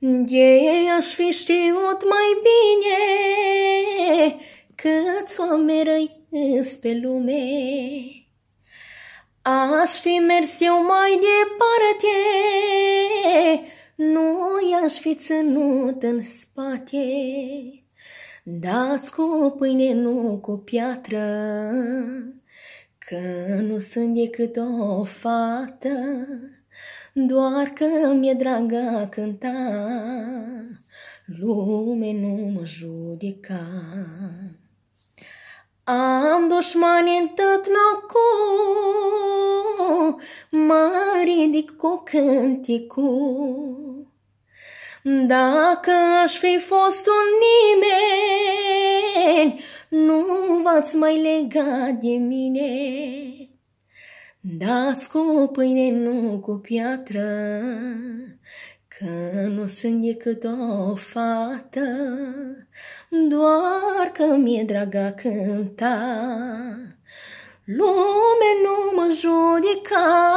De aș fi știut mai bine Câți oameni răi pe lume Aș fi mers eu mai departe Nu i-aș fi ținut în spate Dați cu pâine, nu cu piatră Că nu sunt decât o fată doar că mi-e dragă a cânta, lume nu mă judeca. Am dușmani în tot locul, mă ridic cu cânticul. Dacă aș fi fost un nimeni, nu v-ați mai legat de mine. Dați cu pâine, nu cu piatră, Că nu sunt decât o fată, Doar că mi-e draga cânta. Lume nu mă judeca,